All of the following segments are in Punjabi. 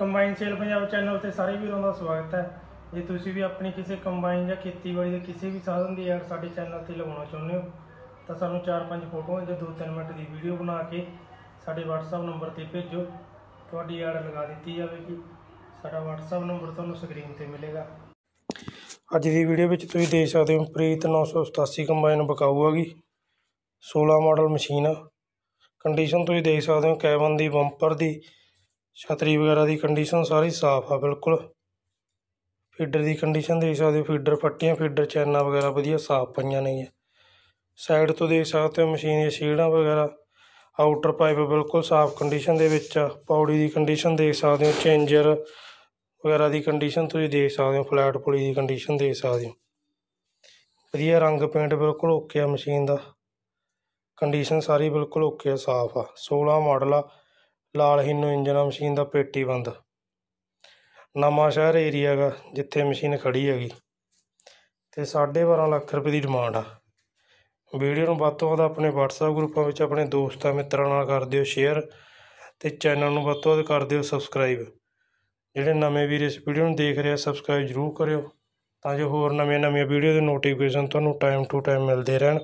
ਕੰਬਾਈਨ ਸੇਲ ਪੰਜਾਬ ਚੈਨਲ ਤੇ ਸਾਰੇ ਵੀਰਾਂ ਦਾ ਸਵਾਗਤ ਹੈ ਜੇ ਤੁਸੀਂ ਵੀ ਆਪਣੀ ਕਿਸੇ ਕੰਬਾਈਨ ਜਾਂ ਖੇਤੀਬਾੜੀ ਦੇ ਕਿਸੇ ਵੀ ਸਾਧਨ ਦੀ ਐਡ ਸਾਡੇ ਚੈਨਲ ਤੇ ਲਗਾਉਣਾ ਚਾਹੁੰਦੇ ਹੋ ਤਾਂ ਸਾਨੂੰ 4-5 ਫੋਟੋਆਂ ਜਾਂ 2-3 ਮਿੰਟ ਦੀ ਵੀਡੀਓ ਬਣਾ ਕੇ ਸਾਡੇ WhatsApp ਨੰਬਰ ਤੇ ਭੇਜੋ ਤੁਹਾਡੀ ਐਡ ਲਗਾ ਦਿੱਤੀ ਜਾਵੇਗੀ ਸਾਡਾ WhatsApp ਨੰਬਰ ਤੁਹਾਨੂੰ ਸਕਰੀਨ ਤੇ ਮਿਲੇਗਾ ਅੱਜ ਦੀ ਵੀਡੀਓ ਵਿੱਚ ਤੁਸੀਂ ਦੇਖ ਸਕਦੇ ਹੋ ਪ੍ਰੀਤ 987 ਕੰਬਾਈਨ ਬਕਾਊ ਹੈਗੀ 16 ਮਾਡਲ ਮਸ਼ੀਨ ਕੰਡੀਸ਼ਨ ਤੁਸੀਂ ਦੇਖ ਸਕਦੇ ਹੋ ਕੈਬਨ ਦੀ ਬੰਪਰ ਦੀ ਛਤਰੀ ਵਗੈਰਾ ਦੀ ਕੰਡੀਸ਼ਨ ਸਾਰੀ ਸਾਫ਼ ਆ ਬਿਲਕੁਲ ਫੀਡਰ ਦੀ ਕੰਡੀਸ਼ਨ ਦੇਖ ਸਕਦੇ ਹੋ ਫੀਡਰ ਫੱਟੀਆਂ ਫੀਡਰ ਚੈਨਾਂ ਵਗੈਰਾ ਵਧੀਆ ਸਾਫ਼ ਪਈਆਂ ਨੇ ਸਾਈਡ ਤੋਂ ਦੇਖ ਸਕਦੇ ਹੋ ਮਸ਼ੀਨ ਦੀਆਂ ਸੀੜਾਂ ਵਗੈਰਾ ਆਊਟਰ ਪਾਈਪ ਬਿਲਕੁਲ ਸਾਫ਼ ਕੰਡੀਸ਼ਨ ਦੇ ਵਿੱਚ ਪੌੜੀ ਦੀ ਕੰਡੀਸ਼ਨ ਦੇਖ ਸਕਦੇ ਹੋ ਚੇਂਜਰ ਵਗੈਰਾ ਦੀ ਕੰਡੀਸ਼ਨ ਤੁਸੀਂ ਦੇਖ ਸਕਦੇ ਹੋ ਫਲੈਟ ਪੁਲੀ ਦੀ ਕੰਡੀਸ਼ਨ ਦੇਖ ਸਕਦੇ ਹੋ ਵਧੀਆ ਰੰਗ ਪੇਂਟ ਬਿਲਕੁਲ ਓਕੇ ਆ ਮਸ਼ੀਨ ਦਾ ਕੰਡੀਸ਼ਨ ਸਾਰੀ ਬਿਲਕੁਲ ਓਕੇ ਆ ਸਾਫ਼ ਆ 16 ਮਾਡਲ ਆ ਲਾਲ ਹੀਨੋ ਇੰਜਣਾ ਮਸ਼ੀਨ ਦਾ ਪੇਟੀ ਬੰਦ ਨਵਾਂ ਸ਼ਹਿਰ ਏਰੀਆ ਦਾ ਜਿੱਥੇ ਮਸ਼ੀਨ ਖੜੀ ਹੈਗੀ ਤੇ 12.5 ਲੱਖ ਰੁਪਏ ਦੀ ਡਿਮਾਂਡ ਆ ਵੀਡੀਓ ਨੂੰ ਵੱਧ ਤੋਂ ਵੱਧ ਆਪਣੇ WhatsApp ਗਰੁੱਪਾਂ ਵਿੱਚ ਆਪਣੇ ਦੋਸਤਾਂ ਮਿੱਤਰਾਂ ਨਾਲ ਕਰ ਦਿਓ ਸ਼ੇਅਰ ਤੇ ਚੈਨਲ ਨੂੰ ਵੱਧ ਤੋਂ ਵੱਧ ਕਰ ਦਿਓ ਸਬਸਕ੍ਰਾਈਬ ਜਿਹੜੇ ਨਵੇਂ ਵੀਰ ਇਸ ਵੀਡੀਓ ਨੂੰ ਦੇਖ ਰਹੇ ਆ ਸਬਸਕ੍ਰਾਈਬ ਜ਼ਰੂਰ ਕਰਿਓ ਤਾਂ ਜੋ ਹੋਰ ਨਵੇਂ ਨਵੇਂ ਵੀਡੀਓ ਦੇ ਨੋਟੀਫਿਕੇਸ਼ਨ ਤੁਹਾਨੂੰ ਟਾਈਮ ਟੂ ਟਾਈਮ ਮਿਲਦੇ ਰਹਿਣ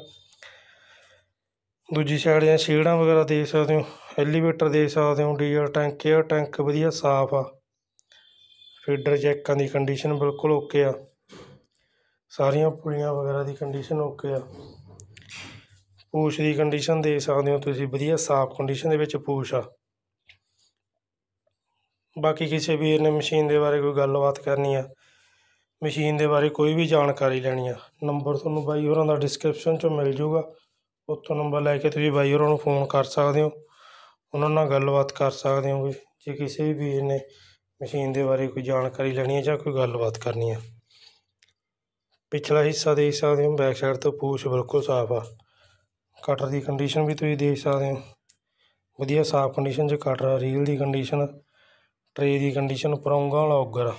ਦੂਜੀ ਸਾਈਡ ਜਾਂ ਸ਼ੇਡਾਂ ਵਗੈਰਾ ਦੇਖ ਸਕਦੇ ਹੋ ਐਲੀਵੇਟਰ ਦੇਖ ਸਕਦੇ ਹੋ ਡੀਜ਼ਲ ਟੈਂਕ ਏਅਰ ਟੈਂਕ ਵਧੀਆ ਸਾਫ਼ ਆ ਫੀਡਰ ਜੈਕਾਂ ਦੀ ਕੰਡੀਸ਼ਨ ਬਿਲਕੁਲ ਓਕੇ ਆ ਸਾਰੀਆਂ ਪੁਲੀਆਂ ਵਗੈਰਾ ਦੀ ਕੰਡੀਸ਼ਨ ਓਕੇ ਆ ਪੂਛ ਦੀ ਕੰਡੀਸ਼ਨ ਦੇਖ ਸਕਦੇ ਹੋ ਤੁਸੀਂ ਵਧੀਆ ਸਾਫ਼ ਕੰਡੀਸ਼ਨ ਦੇ ਵਿੱਚ ਪੂਛ ਆ ਬਾਕੀ ਕਿਸੇ ਵੀਰ ਨੇ ਮਸ਼ੀਨ ਦੇ ਬਾਰੇ ਕੋਈ ਗੱਲਬਾਤ ਕਰਨੀ ਆ ਮਸ਼ੀਨ ਦੇ ਬਾਰੇ ਕੋਈ ਵੀ ਜਾਣਕਾਰੀ ਲੈਣੀ ਆ ਨੰਬਰ ਤੁਹਾਨੂੰ ਬਾਈ ਹੋਰਾਂ ਦਾ ਡਿਸਕ੍ਰਿਪਸ਼ਨ 'ਚੋਂ ਮਿਲ ਜਾਊਗਾ ਉੱਥੋਂ ਨੰਬਰ ਲੈ ਕੇ ਤੁਸੀਂ ਬਾਈ ਹੋਰਾਂ ਨੂੰ ਫੋਨ ਕਰ ਸਕਦੇ ਹੋ ਉਹਨਾਂ ਨਾਲ ਗੱਲਬਾਤ ਕਰ ਸਕਦੇ ਹੋ ਜੇ ਕਿਸੇ ਵੀ ਬੀਜ ਨੇ ਮਸ਼ੀਨ ਦੇ ਬਾਰੇ ਕੋਈ ਜਾਣਕਾਰੀ ਲੈਣੀ ਹੈ ਜਾਂ ਕੋਈ ਗੱਲਬਾਤ ਕਰਨੀ ਹੈ ਪਿਛਲਾ ਹਿੱਸਾ ਦੇਖ ਸਕਦੇ ਹੋ ਬੈਕ ਸਾਈਡ ਤੋਂ ਪੂਛ ਬਿਲਕੁਲ ਸਾਫ਼ ਆ ਕਟਰ ਦੀ ਕੰਡੀਸ਼ਨ ਵੀ ਤੁਸੀਂ ਦੇਖ ਸਕਦੇ ਹੋ ਵਧੀਆ ਸਾਫ਼ ਕੰਡੀਸ਼ਨ 'ਚ ਕਟਰ ਰੀਲ ਦੀ ਕੰਡੀਸ਼ਨ ਟਰੇ ਦੀ ਕੰਡੀਸ਼ਨ ਪਰੌਂਗਾ ਵਾਲਾ ਔਗਰ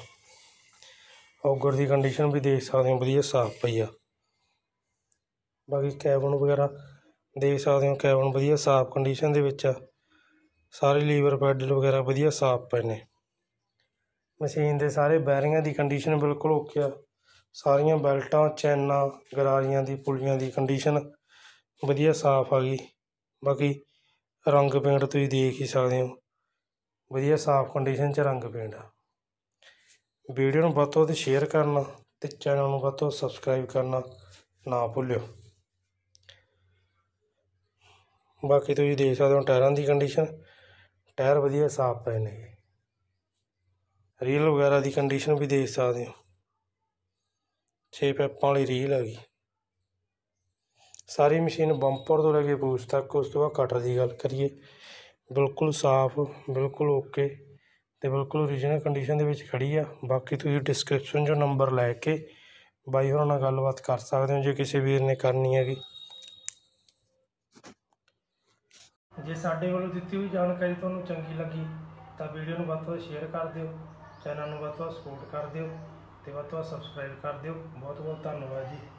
ਔਗਰ ਦੀ ਕੰਡੀਸ਼ਨ ਵੀ ਦੇਖ ਸਕਦੇ ਹੋ ਵਧੀਆ ਸਾਫ਼ ਪਈ ਆ ਬਾਕੀ ਕੈਬਨ ਵਗੈਰਾ ਦੇਖ ਸਕਦੇ ਹੋ ਕੈਬਨ ਵਧੀਆ ਸਾਫ਼ ਕੰਡੀਸ਼ਨ ਦੇ ਵਿੱਚ ਆ ਸਾਰੇ ਲੀਵਰ ਪੈਡਲ ਵਗੈਰਾ ਵਧੀਆ ਸਾਫ਼ ਪਏ ਨੇ ਮਸ਼ੀਨ ਦੇ ਸਾਰੇ ਬੈਰਿੰਗਾਂ ਦੀ ਕੰਡੀਸ਼ਨ ਬਿਲਕੁਲ ਓਕੇ ਆ ਸਾਰੀਆਂ ਬੈਲਟਾਂ ਚੈਨਾਂ ਗਰਾਰੀਆਂ ਦੀ ਪੁਲੀਆਂ ਦੀ ਕੰਡੀਸ਼ਨ ਵਧੀਆ ਸਾਫ਼ ਆ ਗਈ ਬਾਕੀ ਰੰਗ ਪੇਂਟ ਤੁਸੀਂ ਦੇਖ ਹੀ ਸਕਦੇ ਹੋ ਵਧੀਆ ਸਾਫ਼ ਕੰਡੀਸ਼ਨ 'ਚ ਰੰਗ ਪੇਂਟ ਆ ਵੀਡੀਓ ਨੂੰ ਵੱਧ ਤੋਂ ਵੱਧ ਸ਼ੇਅਰ ਕਰਨਾ ਤੇ ਚੈਨਲ ਨੂੰ ਵੱਧ ਤੋਂ ਸਬਸਕ੍ਰਾਈਬ ਕਰਨਾ ਨਾ ਭੁੱਲਿਓ ਬਾਕੀ ਤੁਸੀਂ ਦੇਖ ਸਕਦੇ ਹੋ ਟਾਇਰਾਂ ਦੀ ਕੰਡੀਸ਼ਨ ਟਾਇਰ ਵਧੀਆ ਸਾਫ਼ ਪਏ ਨੇ ਰੀਲ ਵਗੈਰਾ ਦੀ ਕੰਡੀਸ਼ਨ ਵੀ ਦੇਖ ਸਕਦੇ ਹੋ 6 ਪੈਪਾਂ ਵਾਲੀ ਰੀਲ ਆ ਗਈ ਸਾਰੀ ਮਸ਼ੀਨ ਬੰਪਰ ਤੋਂ ਲੈ ਕੇ ਪੂਛ ਤੱਕ ਉਸ ਤੋਂ ਬਾਅਦ ਕਟਰ ਦੀ ਗੱਲ ਕਰੀਏ ਬਿਲਕੁਲ ਸਾਫ਼ ਬਿਲਕੁਲ ਓਕੇ ਤੇ ਬਿਲਕੁਲ ਓਰੀਜਨਲ ਕੰਡੀਸ਼ਨ ਦੇ ਵਿੱਚ ਖੜੀ ਆ ਬਾਕੀ ਤੁਸੀਂ ਡਿਸਕ੍ਰਿਪਸ਼ਨ 'ਚੋਂ ਨੰਬਰ ਲੈ ਕੇ ਬਾਈ ਹੋਰਾਂ ਨਾਲ ਗੱਲਬਾਤ ਕਰ ਸਕਦੇ ਹੋ ਜੇ ਕਿਸੇ ਵੀਰ ਨੇ ਕਰਨੀ ਹੈਗੀ ਜੇ ਸਾਡੇ ਵੱਲੋਂ ਦਿੱਤੀ ਹੋਈ ਜਾਣਕਾਰੀ ਤੁਹਾਨੂੰ ਚੰਗੀ ਲੱਗੀ ਤਾਂ ਵੀਡੀਓ ਨੂੰ ਵੱਧ ਤੋਂ ਵੱਧ ਸ਼ੇਅਰ ਕਰ ਦਿਓ ਚੈਨਲ ਨੂੰ ਵੱਧ ਤੋਂ ਵੱਧ ਸਪੋਰਟ ਕਰ ਦਿਓ ਤੇ ਵੱਧ ਤੋਂ ਵੱਧ ਸਬਸਕ੍ਰਾਈਬ ਕਰ ਦਿਓ ਬਹੁਤ ਬਹੁਤ ਧੰਨਵਾਦ ਜੀ